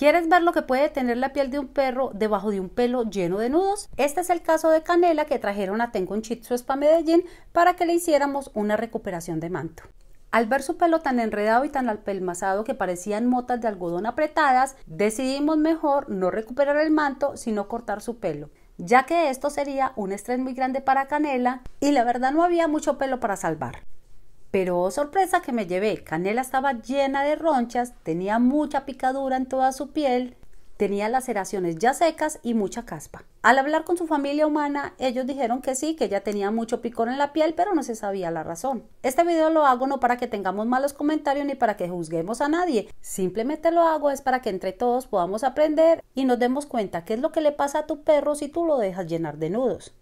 ¿Quieres ver lo que puede tener la piel de un perro debajo de un pelo lleno de nudos? Este es el caso de Canela que trajeron a Tengo un Chitsu Spa Medellín para que le hiciéramos una recuperación de manto. Al ver su pelo tan enredado y tan apelmazado que parecían motas de algodón apretadas, decidimos mejor no recuperar el manto, sino cortar su pelo, ya que esto sería un estrés muy grande para Canela y la verdad no había mucho pelo para salvar. Pero oh, sorpresa que me llevé, Canela estaba llena de ronchas, tenía mucha picadura en toda su piel, tenía laceraciones ya secas y mucha caspa. Al hablar con su familia humana, ellos dijeron que sí, que ella tenía mucho picor en la piel, pero no se sabía la razón. Este video lo hago no para que tengamos malos comentarios ni para que juzguemos a nadie, simplemente lo hago es para que entre todos podamos aprender y nos demos cuenta qué es lo que le pasa a tu perro si tú lo dejas llenar de nudos.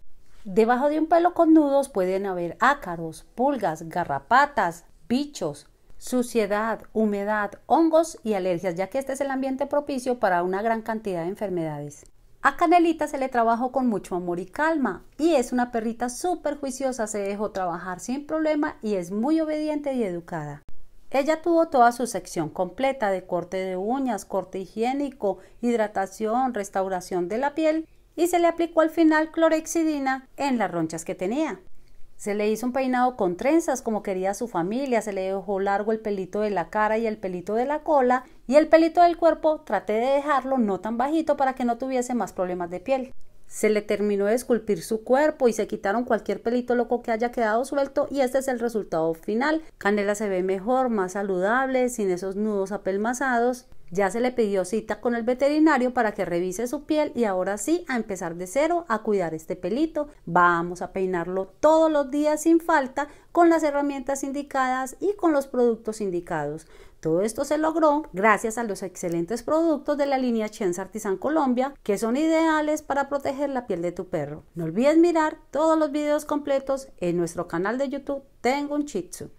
Debajo de un pelo con nudos pueden haber ácaros, pulgas, garrapatas, bichos, suciedad, humedad, hongos y alergias, ya que este es el ambiente propicio para una gran cantidad de enfermedades. A Canelita se le trabajó con mucho amor y calma y es una perrita súper juiciosa, se dejó trabajar sin problema y es muy obediente y educada. Ella tuvo toda su sección completa de corte de uñas, corte higiénico, hidratación, restauración de la piel y se le aplicó al final clorexidina en las ronchas que tenía. Se le hizo un peinado con trenzas como quería su familia, se le dejó largo el pelito de la cara y el pelito de la cola y el pelito del cuerpo traté de dejarlo no tan bajito para que no tuviese más problemas de piel. Se le terminó de esculpir su cuerpo y se quitaron cualquier pelito loco que haya quedado suelto y este es el resultado final. Canela se ve mejor, más saludable, sin esos nudos apelmazados ya se le pidió cita con el veterinario para que revise su piel y ahora sí a empezar de cero a cuidar este pelito. Vamos a peinarlo todos los días sin falta con las herramientas indicadas y con los productos indicados. Todo esto se logró gracias a los excelentes productos de la línea Chens Artisan Colombia, que son ideales para proteger la piel de tu perro. No olvides mirar todos los videos completos en nuestro canal de YouTube Tengo un Chitsu.